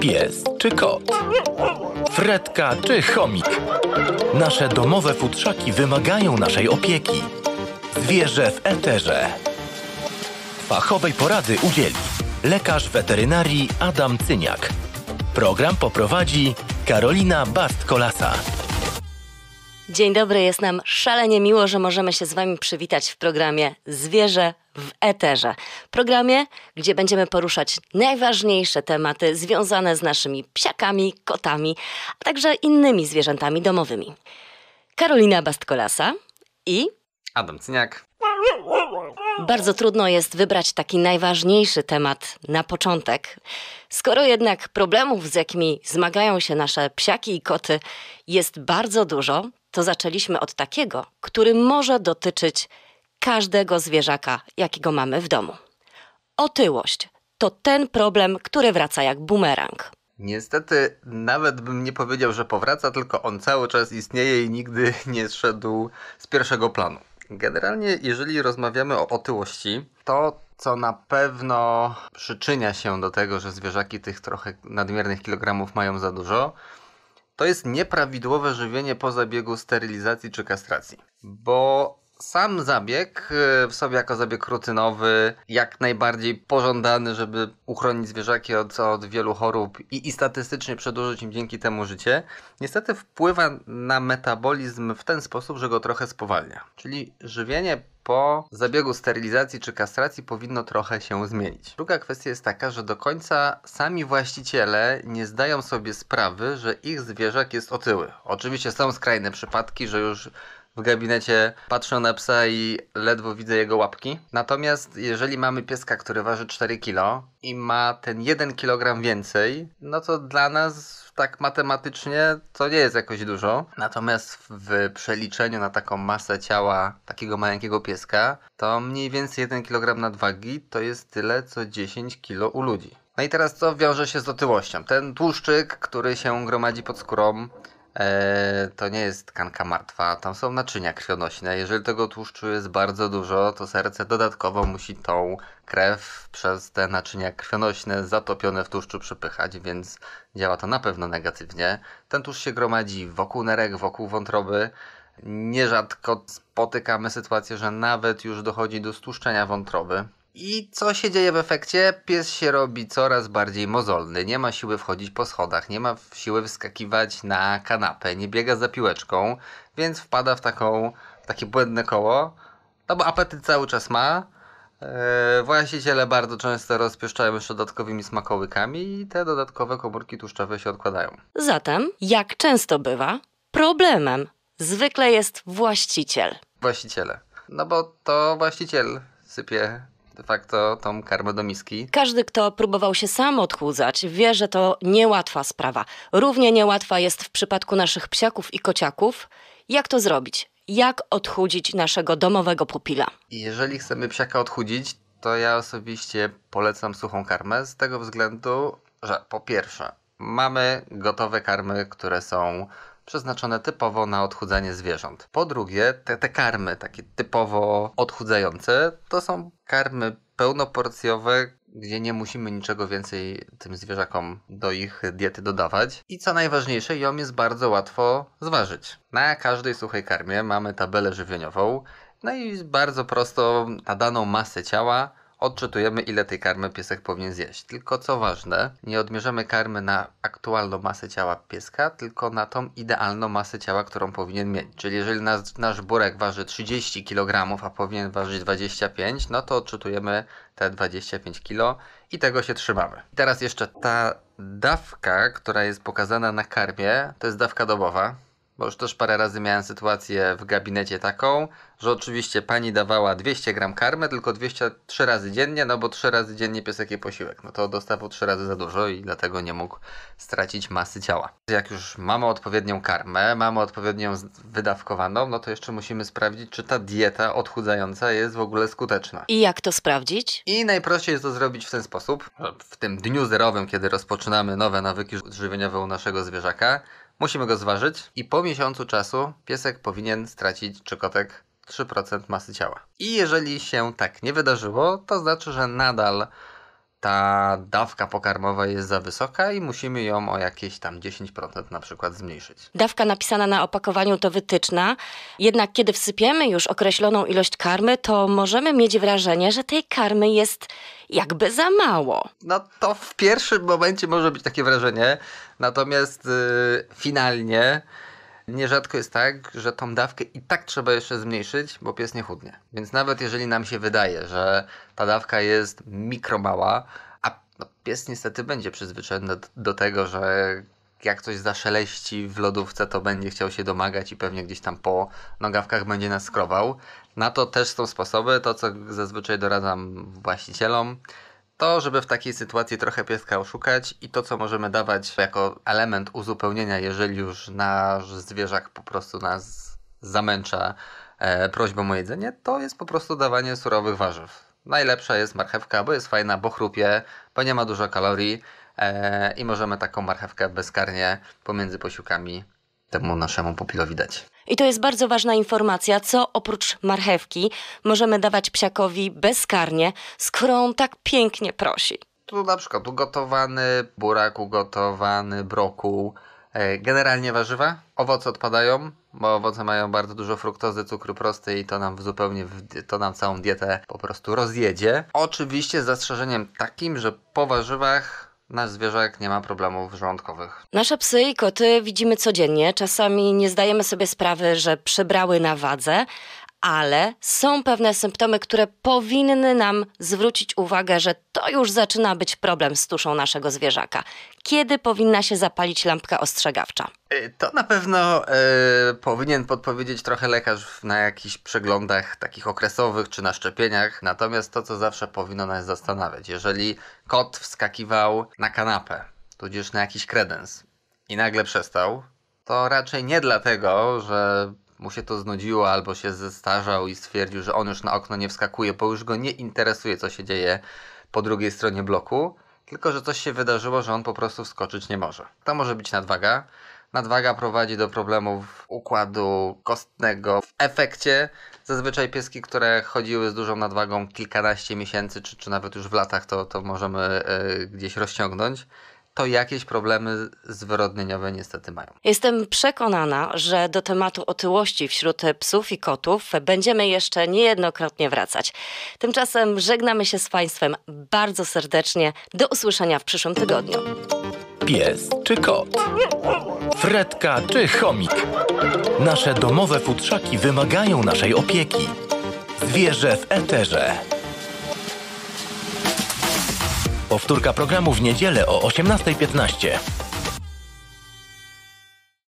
pies czy kot, fredka czy chomik. Nasze domowe futrzaki wymagają naszej opieki. Zwierzę w eterze. Fachowej porady udzieli lekarz weterynarii Adam Cyniak. Program poprowadzi Karolina Bartkolasa. kolasa Dzień dobry, jest nam szalenie miło, że możemy się z Wami przywitać w programie Zwierzę w Eterze. Programie, gdzie będziemy poruszać najważniejsze tematy związane z naszymi psiakami, kotami, a także innymi zwierzętami domowymi. Karolina Bastkolasa i Adam Cyniak. Bardzo trudno jest wybrać taki najważniejszy temat na początek. Skoro jednak problemów, z jakimi zmagają się nasze psiaki i koty, jest bardzo dużo, to zaczęliśmy od takiego, który może dotyczyć każdego zwierzaka, jakiego mamy w domu. Otyłość to ten problem, który wraca jak bumerang. Niestety, nawet bym nie powiedział, że powraca, tylko on cały czas istnieje i nigdy nie zszedł z pierwszego planu. Generalnie, jeżeli rozmawiamy o otyłości, to co na pewno przyczynia się do tego, że zwierzaki tych trochę nadmiernych kilogramów mają za dużo, to jest nieprawidłowe żywienie po zabiegu sterylizacji czy kastracji. Bo sam zabieg y, w sobie jako zabieg rutynowy, jak najbardziej pożądany, żeby uchronić zwierzaki od, od wielu chorób i, i statystycznie przedłużyć im dzięki temu życie, niestety wpływa na metabolizm w ten sposób, że go trochę spowalnia. Czyli żywienie po zabiegu sterylizacji czy kastracji powinno trochę się zmienić. Druga kwestia jest taka, że do końca sami właściciele nie zdają sobie sprawy, że ich zwierzak jest otyły. Oczywiście są skrajne przypadki, że już w gabinecie, patrzę na psa i ledwo widzę jego łapki. Natomiast jeżeli mamy pieska, który waży 4 kg i ma ten 1 kg więcej, no to dla nas tak matematycznie to nie jest jakoś dużo. Natomiast w przeliczeniu na taką masę ciała takiego maleńkiego pieska, to mniej więcej 1 kg nadwagi to jest tyle co 10 kg u ludzi. No i teraz co wiąże się z otyłością? Ten tłuszczyk, który się gromadzi pod skórą, E, to nie jest tkanka martwa, tam są naczynia krwionośne. Jeżeli tego tłuszczu jest bardzo dużo, to serce dodatkowo musi tą krew przez te naczynia krwionośne zatopione w tłuszczu przepychać, więc działa to na pewno negatywnie. Ten tłuszcz się gromadzi wokół nerek, wokół wątroby. Nierzadko spotykamy sytuację, że nawet już dochodzi do stłuszczenia wątroby, i co się dzieje w efekcie? Pies się robi coraz bardziej mozolny, nie ma siły wchodzić po schodach, nie ma siły wskakiwać na kanapę, nie biega za piłeczką, więc wpada w taką, w takie błędne koło, no bo apetyt cały czas ma. Yy, właściciele bardzo często rozpieszczają jeszcze dodatkowymi smakołykami i te dodatkowe komórki tłuszczowe się odkładają. Zatem, jak często bywa, problemem zwykle jest właściciel. Właściciele. No bo to właściciel sypie de facto tą karmę do miski. Każdy, kto próbował się sam odchudzać, wie, że to niełatwa sprawa. Równie niełatwa jest w przypadku naszych psiaków i kociaków. Jak to zrobić? Jak odchudzić naszego domowego pupila? Jeżeli chcemy psiaka odchudzić, to ja osobiście polecam suchą karmę z tego względu, że po pierwsze, mamy gotowe karmy, które są przeznaczone typowo na odchudzanie zwierząt. Po drugie, te, te karmy takie typowo odchudzające to są karmy pełnoporcjowe, gdzie nie musimy niczego więcej tym zwierzakom do ich diety dodawać. I co najważniejsze, ją jest bardzo łatwo zważyć. Na każdej suchej karmie mamy tabelę żywieniową, no i bardzo prosto na daną masę ciała odczytujemy ile tej karmy piesek powinien zjeść. Tylko co ważne, nie odmierzamy karmy na aktualną masę ciała pieska, tylko na tą idealną masę ciała, którą powinien mieć. Czyli jeżeli nasz, nasz burek waży 30 kg, a powinien ważyć 25, no to odczytujemy te 25 kg i tego się trzymamy. I teraz jeszcze ta dawka, która jest pokazana na karmie, to jest dawka dobowa bo już też parę razy miałem sytuację w gabinecie taką, że oczywiście pani dawała 200 gram karmy, tylko 200 trzy razy dziennie, no bo trzy razy dziennie piesek je posiłek. No to dostawał trzy razy za dużo i dlatego nie mógł stracić masy ciała. Jak już mamy odpowiednią karmę, mamy odpowiednią wydawkowaną, no to jeszcze musimy sprawdzić, czy ta dieta odchudzająca jest w ogóle skuteczna. I jak to sprawdzić? I najprościej jest to zrobić w ten sposób, w tym dniu zerowym, kiedy rozpoczynamy nowe nawyki żywieniowe u naszego zwierzaka, Musimy go zważyć i po miesiącu czasu piesek powinien stracić, czy kotek, 3% masy ciała. I jeżeli się tak nie wydarzyło, to znaczy, że nadal ta dawka pokarmowa jest za wysoka i musimy ją o jakieś tam 10% na przykład zmniejszyć. Dawka napisana na opakowaniu to wytyczna, jednak kiedy wsypiemy już określoną ilość karmy, to możemy mieć wrażenie, że tej karmy jest jakby za mało. No to w pierwszym momencie może być takie wrażenie, natomiast yy, finalnie Nierzadko jest tak, że tą dawkę i tak trzeba jeszcze zmniejszyć, bo pies nie chudnie. Więc nawet jeżeli nam się wydaje, że ta dawka jest mikromała, a no, pies niestety będzie przyzwyczajony do, do tego, że jak coś zaszeleści w lodówce, to będzie chciał się domagać i pewnie gdzieś tam po nogawkach będzie nas skrował. Na to też są sposoby, to co zazwyczaj doradzam właścicielom, to, żeby w takiej sytuacji trochę pieska oszukać i to, co możemy dawać jako element uzupełnienia, jeżeli już nasz zwierzak po prostu nas zamęcza e, prośbą o jedzenie, to jest po prostu dawanie surowych warzyw. Najlepsza jest marchewka, bo jest fajna, bo chrupie, bo nie ma dużo kalorii e, i możemy taką marchewkę bezkarnie pomiędzy posiłkami temu naszemu pupilowi dać. I to jest bardzo ważna informacja, co oprócz marchewki możemy dawać psiakowi bezkarnie, skoro on tak pięknie prosi. Tu na przykład ugotowany burak, ugotowany brokuł, e, generalnie warzywa, owoce odpadają, bo owoce mają bardzo dużo fruktozy, cukru prosty i to nam zupełnie, to nam całą dietę po prostu rozjedzie. Oczywiście z zastrzeżeniem takim, że po warzywach Nasz zwierzak nie ma problemów żołądkowych. Nasze psy i koty widzimy codziennie. Czasami nie zdajemy sobie sprawy, że przybrały na wadze, ale są pewne symptomy, które powinny nam zwrócić uwagę, że to już zaczyna być problem z tuszą naszego zwierzaka. Kiedy powinna się zapalić lampka ostrzegawcza? E, to na pewno e, powinien podpowiedzieć trochę lekarz na jakichś przeglądach takich okresowych czy na szczepieniach. Natomiast to, co zawsze powinno nas zastanawiać, jeżeli kot wskakiwał na kanapę, tudzież na jakiś kredens i nagle przestał, to raczej nie dlatego, że mu się to znudziło albo się zestarzał i stwierdził, że on już na okno nie wskakuje, bo już go nie interesuje, co się dzieje po drugiej stronie bloku, tylko że coś się wydarzyło, że on po prostu wskoczyć nie może. To może być nadwaga. Nadwaga prowadzi do problemów układu kostnego. W efekcie zazwyczaj pieski, które chodziły z dużą nadwagą kilkanaście miesięcy, czy, czy nawet już w latach, to, to możemy y, gdzieś rozciągnąć to jakieś problemy zwyrodnieniowe niestety mają. Jestem przekonana, że do tematu otyłości wśród psów i kotów będziemy jeszcze niejednokrotnie wracać. Tymczasem żegnamy się z Państwem bardzo serdecznie. Do usłyszenia w przyszłym tygodniu. Pies czy kot? Fredka czy chomik? Nasze domowe futrzaki wymagają naszej opieki. Zwierzę w eterze. Powtórka programu w niedzielę o 18.15.